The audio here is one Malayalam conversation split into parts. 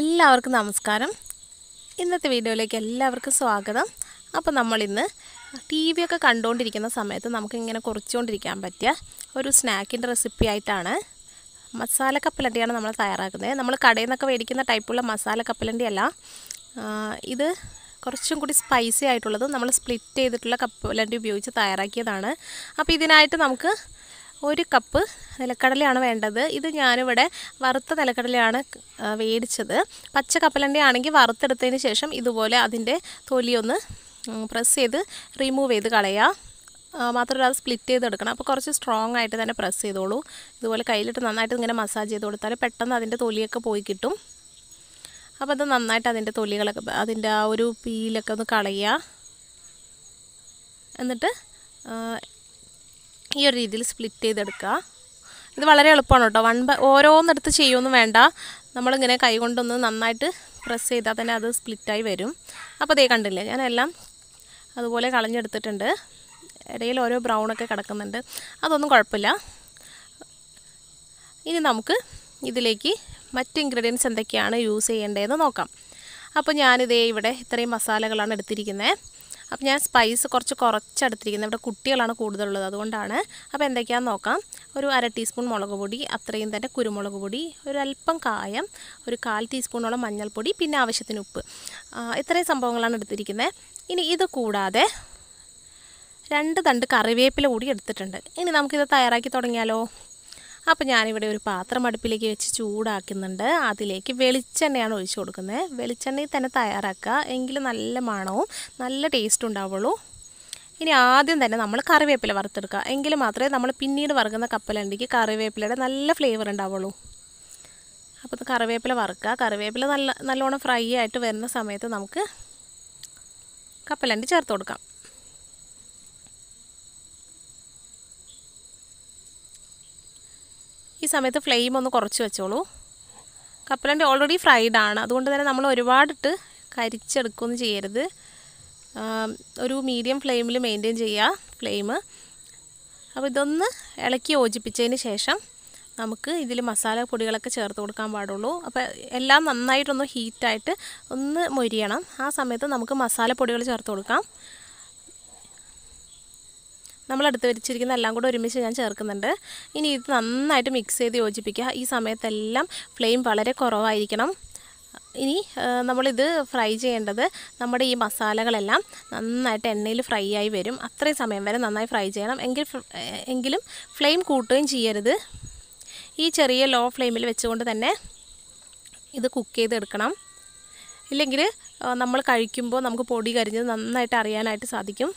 എല്ലാവർക്കും നമസ്കാരം ഇന്നത്തെ വീഡിയോയിലേക്ക് എല്ലാവർക്കും സ്വാഗതം അപ്പോൾ നമ്മളിന്ന് ടി വി ഒക്കെ കണ്ടുകൊണ്ടിരിക്കുന്ന സമയത്ത് നമുക്കിങ്ങനെ കുറച്ചുകൊണ്ടിരിക്കാൻ പറ്റിയ ഒരു സ്നാക്കിൻ്റെ റെസിപ്പി ആയിട്ടാണ് മസാല കപ്പലണ്ടിയാണ് നമ്മൾ തയ്യാറാക്കുന്നത് നമ്മൾ കടയിൽ നിന്നൊക്കെ മേടിക്കുന്ന ടൈപ്പുള്ള മസാല കപ്പലണ്ടി അല്ല ഇത് കുറച്ചും കൂടി സ്പൈസി ആയിട്ടുള്ളതും നമ്മൾ സ്പ്ലിറ്റ് ചെയ്തിട്ടുള്ള കപ്പലണ്ടി ഉപയോഗിച്ച് തയ്യാറാക്കിയതാണ് അപ്പോൾ ഇതിനായിട്ട് നമുക്ക് ഒരു കപ്പ് നിലക്കടലയാണ് വേണ്ടത് ഇത് ഞാനിവിടെ വറുത്ത നിലക്കടലയാണ് വേടിച്ചത് പച്ച കപ്പലൻ്റെ ആണെങ്കിൽ വറുത്തെടുത്തതിന് ശേഷം ഇതുപോലെ അതിൻ്റെ തൊലിയൊന്ന് പ്രസ് ചെയ്ത് റിമൂവ് ചെയ്ത് കളയുക മാത്രമല്ല അത് സ്പ്ലിറ്റ് ചെയ്തെടുക്കണം അപ്പോൾ കുറച്ച് സ്ട്രോങ് ആയിട്ട് തന്നെ പ്രസ് ചെയ്തോളൂ ഇതുപോലെ കയ്യിലിട്ട് നന്നായിട്ട് ഇങ്ങനെ മസാജ് ചെയ്ത് കൊടുത്താൽ പെട്ടെന്ന് അതിൻ്റെ തൊലിയൊക്കെ പോയി കിട്ടും അപ്പോൾ അത് നന്നായിട്ട് അതിൻ്റെ തൊലികളൊക്കെ അതിൻ്റെ ആ ഒരു പീലൊക്കെ ഒന്ന് കളയുക എന്നിട്ട് ഈ ഒരു രീതിയിൽ സ്പ്ലിറ്റ് ചെയ്തെടുക്കുക ഇത് വളരെ എളുപ്പമാണ് കേട്ടോ വൺ ബൈ ഓരോന്നെടുത്ത് ചെയ്യുമൊന്നും വേണ്ട നമ്മളിങ്ങനെ കൈകൊണ്ടൊന്ന് നന്നായിട്ട് പ്രസ് ചെയ്താൽ തന്നെ അത് സ്പ്ലിറ്റായി വരും അപ്പോൾ അതേ കണ്ടില്ലേ ഞാനെല്ലാം അതുപോലെ കളഞ്ഞെടുത്തിട്ടുണ്ട് ഇടയിൽ ഓരോ ബ്രൗണൊക്കെ കിടക്കുന്നുണ്ട് അതൊന്നും കുഴപ്പമില്ല ഇനി നമുക്ക് ഇതിലേക്ക് മറ്റ് ഇൻഗ്രീഡിയൻസ് എന്തൊക്കെയാണ് യൂസ് ചെയ്യേണ്ടതെന്ന് നോക്കാം അപ്പോൾ ഞാനിതേ ഇവിടെ ഇത്രയും മസാലകളാണ് എടുത്തിരിക്കുന്നത് അപ്പോൾ ഞാൻ സ്പൈസ് കുറച്ച് കുറച്ചെടുത്തിരിക്കുന്നത് ഇവിടെ കുട്ടികളാണ് കൂടുതലുള്ളത് അതുകൊണ്ടാണ് അപ്പോൾ എന്തൊക്കെയാണെന്ന് നോക്കാം ഒരു അര ടീസ്പൂൺ മുളക് പൊടി അത്രയും തന്നെ കുരുമുളക് പൊടി അല്പം കായം ഒരു കാൽ ടീസ്പൂണോളം മഞ്ഞൾപ്പൊടി പിന്നെ ആവശ്യത്തിന് ഉപ്പ് ഇത്രയും സംഭവങ്ങളാണ് എടുത്തിരിക്കുന്നത് ഇനി ഇത് കൂടാതെ രണ്ട് തണ്ട് കറിവേപ്പില കൂടി എടുത്തിട്ടുണ്ട് ഇനി നമുക്കിത് തയ്യാറാക്കി തുടങ്ങിയാലോ അപ്പോൾ ഞാനിവിടെ ഒരു പാത്രം അടുപ്പിലേക്ക് വെച്ച് ചൂടാക്കുന്നുണ്ട് അതിലേക്ക് വെളിച്ചെണ്ണയാണ് ഒഴിച്ചു കൊടുക്കുന്നത് വെളിച്ചെണ്ണയിൽ തന്നെ തയ്യാറാക്കുക എങ്കിൽ നല്ല മണവും നല്ല ടേസ്റ്റും ഉണ്ടാവുള്ളൂ ഇനി ആദ്യം തന്നെ നമ്മൾ കറിവേപ്പില വറുത്തെടുക്കുക എങ്കിൽ മാത്രമേ നമ്മൾ പിന്നീട് വറുക്കുന്ന കപ്പലണ്ടിക്ക് കറിവേപ്പിലയുടെ നല്ല ഫ്ലേവർ ഉണ്ടാവുള്ളൂ അപ്പോൾ കറിവേപ്പില വറുക്കുക കറിവേപ്പില നല്ല നല്ലോണം ഫ്രൈ ആയിട്ട് വരുന്ന സമയത്ത് നമുക്ക് കപ്പലണ്ടി ചേർത്ത് കൊടുക്കാം ഈ സമയത്ത് ഫ്ലെയിം ഒന്ന് കുറച്ച് വെച്ചോളൂ കപ്പലണ്ടി ഓൾറെഡി ഫ്രൈഡ് ആണ് അതുകൊണ്ട് തന്നെ നമ്മൾ ഒരുപാടിട്ട് കരിച്ചെടുക്കുകയൊന്നും ചെയ്യരുത് ഒരു മീഡിയം ഫ്ലെയിമിൽ മെയിൻറ്റെയിൻ ചെയ്യുക ഫ്ലെയിം അപ്പോൾ ഇതൊന്ന് ഇളക്കി യോജിപ്പിച്ചതിന് ശേഷം നമുക്ക് ഇതിൽ മസാല പൊടികളൊക്കെ ചേർത്ത് കൊടുക്കാൻ പാടുള്ളൂ അപ്പോൾ എല്ലാം നന്നായിട്ടൊന്ന് ഹീറ്റായിട്ട് ഒന്ന് മൊരിയണം ആ സമയത്ത് നമുക്ക് മസാല പൊടികൾ ചേർത്ത് കൊടുക്കാം നമ്മളെടുത്ത് വെച്ചിരിക്കുന്ന എല്ലാം കൂടെ ഒരുമിച്ച് ഞാൻ ചേർക്കുന്നുണ്ട് ഇനി ഇത് നന്നായിട്ട് മിക്സ് ചെയ്ത് യോജിപ്പിക്കുക ഈ സമയത്തെല്ലാം ഫ്ലെയിം വളരെ കുറവായിരിക്കണം ഇനി നമ്മളിത് ഫ്രൈ ചെയ്യേണ്ടത് നമ്മുടെ ഈ മസാലകളെല്ലാം നന്നായിട്ട് എണ്ണയിൽ ഫ്രൈ ആയി വരും അത്രയും സമയം വരെ നന്നായി ഫ്രൈ ചെയ്യണം എങ്കിൽ എങ്കിലും ഫ്ലെയിം കൂട്ടുകയും ചെയ്യരുത് ഈ ചെറിയ ലോ ഫ്ലെയിമിൽ വെച്ചുകൊണ്ട് തന്നെ ഇത് കുക്ക് ചെയ്തെടുക്കണം ഇല്ലെങ്കിൽ നമ്മൾ കഴിക്കുമ്പോൾ നമുക്ക് പൊടി കരിഞ്ഞത് നന്നായിട്ട് അറിയാനായിട്ട് സാധിക്കും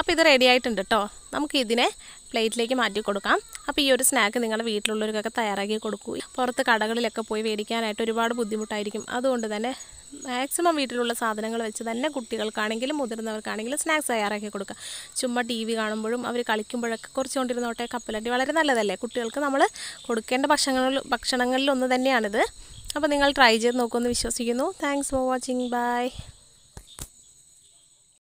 അപ്പോൾ ഇത് റെഡി ആയിട്ടുണ്ട് കേട്ടോ നമുക്ക് ഇതിനെ പ്ലേറ്റിലേക്ക് മാറ്റി കൊടുക്കാം അപ്പോൾ ഈ ഒരു സ്നാക്ക് നിങ്ങളുടെ വീട്ടിലുള്ളവർക്കൊക്കെ തയ്യാറാക്കി കൊടുക്കൂ പുറത്ത് കടകളിലൊക്കെ പോയി മേടിക്കാനായിട്ട് ഒരുപാട് ബുദ്ധിമുട്ടായിരിക്കും അതുകൊണ്ട് തന്നെ മാക്സിമം വീട്ടിലുള്ള സാധനങ്ങൾ വെച്ച് തന്നെ കുട്ടികൾക്കാണെങ്കിലും മുതിർന്നവർക്കാണെങ്കിലും സ്നാക്സ് തയ്യാറാക്കി കൊടുക്കുക ചുമ്മാ ടി വി കാണുമ്പോഴും അവർ കളിക്കുമ്പോഴൊക്കെ കുറച്ചുകൊണ്ടിരുന്നോട്ടെ കപ്പലണ്ടി വളരെ നല്ലതല്ലേ കുട്ടികൾക്ക് നമ്മൾ കൊടുക്കേണ്ട ഭക്ഷണങ്ങളിൽ ഭക്ഷണങ്ങളിൽ ഒന്ന് തന്നെയാണിത് അപ്പോൾ നിങ്ങൾ ട്രൈ ചെയ്ത് നോക്കുമെന്ന് വിശ്വസിക്കുന്നു താങ്ക്സ് ഫോർ വാച്ചിങ് ബൈ